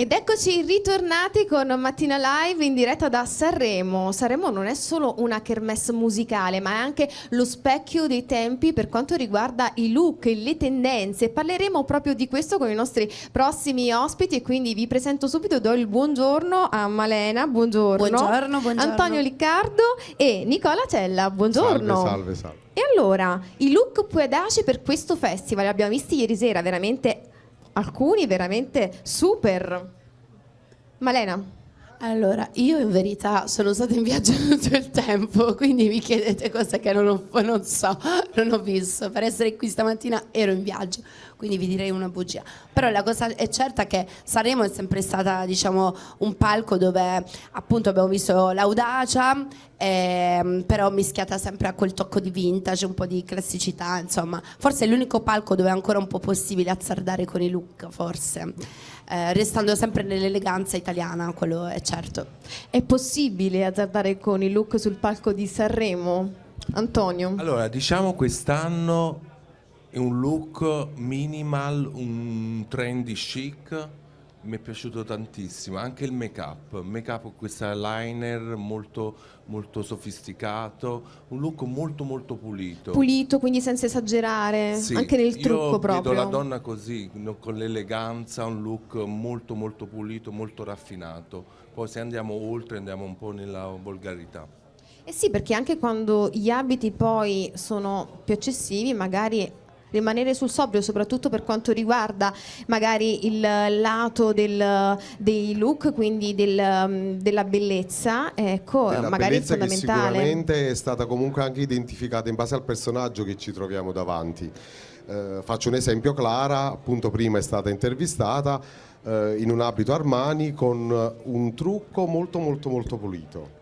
Ed eccoci ritornati con Mattina Live in diretta da Sanremo. Sanremo non è solo una kermesse musicale, ma è anche lo specchio dei tempi per quanto riguarda i look, e le tendenze. Parleremo proprio di questo con i nostri prossimi ospiti e quindi vi presento subito, do il buongiorno a Malena, buongiorno. Buongiorno, buongiorno. Antonio Liccardo e Nicola Cella, buongiorno. Salve, salve, salve. E allora, i look pedaci per questo festival abbiamo visti ieri sera veramente alcuni veramente super. Malena. Allora, io in verità sono stata in viaggio tutto il tempo, quindi mi chiedete cose che non, ho, non so, non ho visto. Per essere qui stamattina ero in viaggio, quindi vi direi una bugia. Però la cosa è certa che Sanremo è sempre stata, diciamo, un palco dove appunto abbiamo visto l'audacia, ehm, però mischiata sempre a quel tocco di vintage, un po' di classicità, insomma. Forse è l'unico palco dove è ancora un po' possibile azzardare con i look, forse. Eh, restando sempre nell'eleganza italiana, quello è certo. Certo. È possibile azzardare con il look sul palco di Sanremo? Antonio. Allora, diciamo quest'anno è un look minimal, un trendy chic mi è piaciuto tantissimo, anche il make up, make up con questa liner molto, molto sofisticato, un look molto molto pulito. Pulito, quindi senza esagerare, sì, anche nel trucco proprio. Io la donna così, con l'eleganza, un look molto molto pulito, molto raffinato. Poi se andiamo oltre andiamo un po' nella volgarità. Eh sì, perché anche quando gli abiti poi sono più eccessivi, magari rimanere sul sobrio soprattutto per quanto riguarda magari il lato del, dei look quindi del, mm, della bellezza ecco della magari bellezza è fondamentale sicuramente è stata comunque anche identificata in base al personaggio che ci troviamo davanti eh, faccio un esempio Clara appunto prima è stata intervistata eh, in un abito Armani con un trucco molto molto molto pulito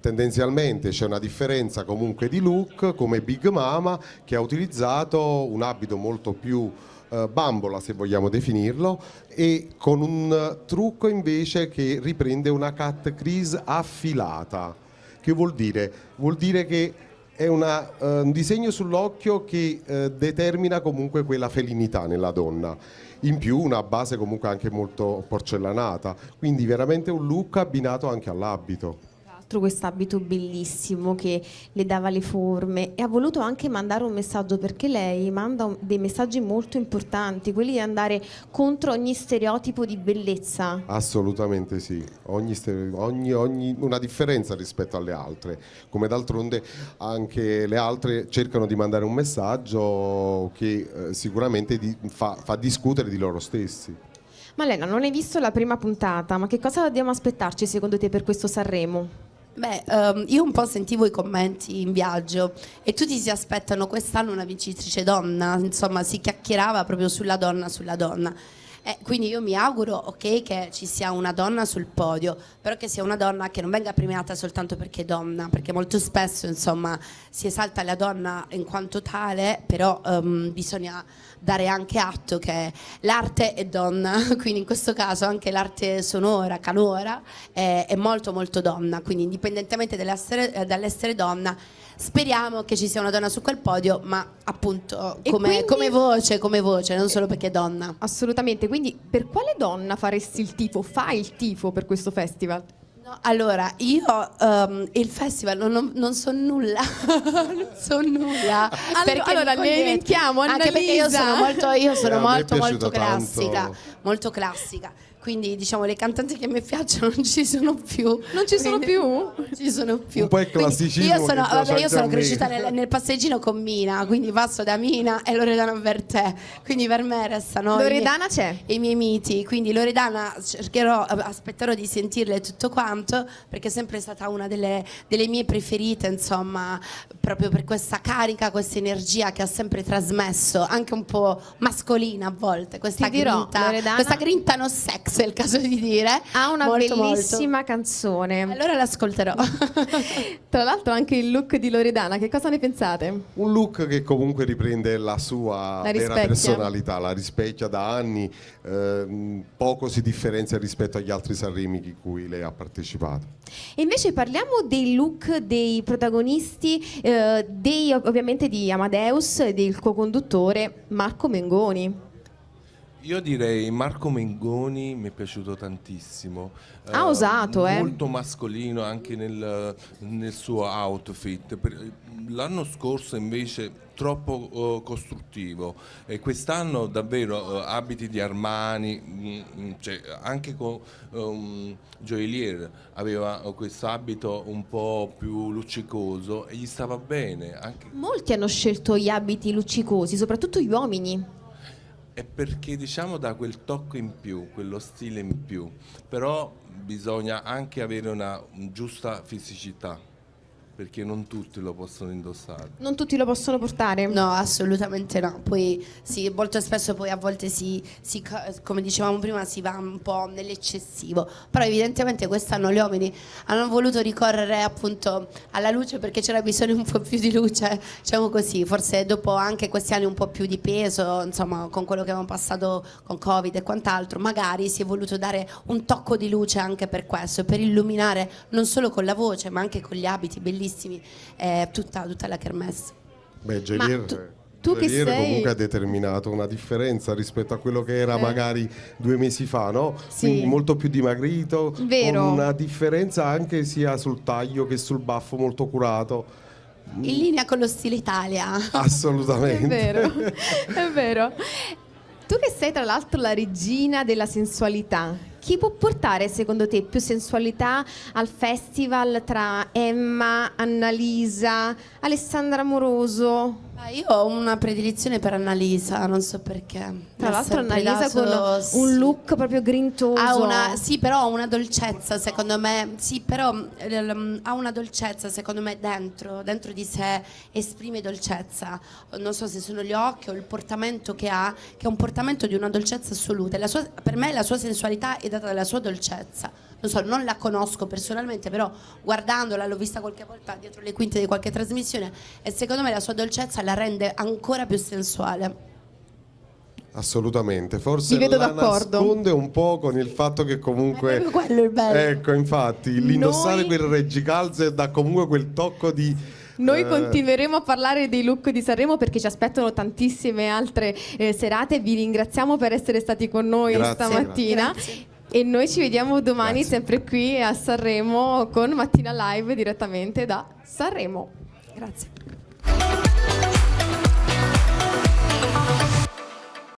tendenzialmente c'è una differenza comunque di look come Big Mama che ha utilizzato un abito molto più eh, bambola se vogliamo definirlo e con un trucco invece che riprende una cat crease affilata che vuol dire? Vuol dire che è una, eh, un disegno sull'occhio che eh, determina comunque quella felinità nella donna. In più una base comunque anche molto porcellanata, quindi veramente un look abbinato anche all'abito questo abito bellissimo che le dava le forme e ha voluto anche mandare un messaggio perché lei manda dei messaggi molto importanti, quelli di andare contro ogni stereotipo di bellezza. Assolutamente sì, ogni, ogni, ogni, una differenza rispetto alle altre, come d'altronde anche le altre cercano di mandare un messaggio che eh, sicuramente di, fa, fa discutere di loro stessi. Malena, non hai visto la prima puntata, ma che cosa dobbiamo aspettarci secondo te per questo Sanremo? Beh, um, io un po' sentivo i commenti in viaggio e tutti si aspettano quest'anno una vincitrice donna, insomma si chiacchierava proprio sulla donna, sulla donna. Eh, quindi io mi auguro, ok, che ci sia una donna sul podio, però che sia una donna che non venga premiata soltanto perché è donna, perché molto spesso, insomma, si esalta la donna in quanto tale, però um, bisogna dare anche atto che l'arte è donna, quindi in questo caso anche l'arte sonora, canora, è, è molto molto donna, quindi indipendentemente dall'essere, eh, dall'essere donna, speriamo che ci sia una donna su quel podio, ma appunto come, quindi, come voce, come voce, non solo perché è donna. Assolutamente, quindi quindi per quale donna faresti il tifo? Fai il tifo per questo festival? No, allora, io um, il festival non, non, non so nulla, non so nulla. allora, allora ne elenchiamo, Anche perché io sono molto, io sono eh, molto, molto classica, molto classica. Quindi diciamo le cantanti che mi piacciono non ci sono più. Non ci sono più? Non ci sono più. Un po' è classicismo. Io sono, vabbè, io sono cresciuta nel, nel, passeggino con Mina, quindi passo da Mina e Loredana Bertè. Quindi per me restano Loredana i, miei, c'è. i miei miti. Quindi Loredana cercherò, aspetterò di sentirle tutto quanto perché è sempre stata una delle, delle mie preferite, insomma, proprio per questa carica, questa energia che ha sempre trasmesso, anche un po' mascolina a volte, questa Ti grinta, dirò, questa grinta non sex ex, è il caso di dire. Ha una molto, bellissima molto. canzone. Allora l'ascolterò. Tra l'altro anche il look di Loredana, che cosa ne pensate? Un look che comunque riprende la sua la vera personalità, la rispecchia da anni, eh, poco si differenzia rispetto agli altri Sanremi di cui lei ha partecipato. E invece parliamo dei look dei protagonisti, eh, dei, ovviamente di Amadeus e del co-conduttore Marco Mengoni. Io direi Marco Mengoni mi è piaciuto tantissimo. Ah, ha uh, osato, molto eh, eh? Molto mascolino anche nel, nel, suo outfit. L'anno scorso invece troppo uh, costruttivo e quest'anno davvero uh, abiti di Armani, mh, mm, mh, mm, cioè, anche con um, Joelier aveva questo abito un po' più luccicoso e gli stava bene. Anche... Molti hanno scelto gli abiti luccicosi, soprattutto gli uomini è perché diciamo dà quel tocco in più, quello stile in più, però bisogna anche avere una, una giusta fisicità perché non tutti lo possono indossare. Non tutti lo possono portare? No, assolutamente no. Poi sì, molto spesso poi a volte si, si, come dicevamo prima, si va un po' nell'eccessivo. Però evidentemente quest'anno gli uomini hanno voluto ricorrere appunto alla luce perché c'era bisogno un po' più di luce, diciamo così, forse dopo anche questi anni un po' più di peso, insomma, con quello che abbiamo passato con Covid e quant'altro, magari si è voluto dare un tocco di luce anche per questo, per illuminare non solo con la voce, ma anche con gli abiti bellissimi bellissimi, eh, tutta, tutta, la kermesse. Beh, Gelir, tu, tu Gelir comunque ha determinato una differenza rispetto a quello che era eh. magari due mesi fa, no? Sì. Quindi molto più dimagrito, con una differenza anche sia sul taglio che sul baffo molto curato in linea con lo stile Italia. Assolutamente. è vero, è vero. Tu che sei tra l'altro la regina della sensualità, chi può portare secondo te più sensualità al festival tra Emma, Annalisa, Alessandra Moroso? Beh, io ho una predilezione per Annalisa, non so perché. Tra l'altro Annalisa solo... con un look proprio grintoso. Ha una, sì, però ha una dolcezza, secondo me. Sì, però ehm, ha una dolcezza, secondo me, dentro, dentro di sé esprime dolcezza. Non so se sono gli occhi o il portamento che ha, che è un portamento di una dolcezza assoluta. Sua, per me la sua sensualità è data dalla sua dolcezza non so, non la conosco personalmente, però guardandola, l'ho vista qualche volta dietro le quinte di qualche trasmissione e secondo me la sua dolcezza la rende ancora più sensuale. Assolutamente, forse Mi vedo la d'accordo. nasconde un po' con il fatto che comunque... Eh, è quello il bello. Ecco, infatti, l'indossare Noi... quel reggicalze dà comunque quel tocco di... Noi eh, continueremo a parlare dei look di Sanremo perché ci aspettano tantissime altre eh, serate. Vi ringraziamo per essere stati con noi grazie, stamattina. Grazie. E noi ci vediamo domani Grazie. sempre qui a Sanremo con Mattina Live direttamente da Sanremo. Grazie.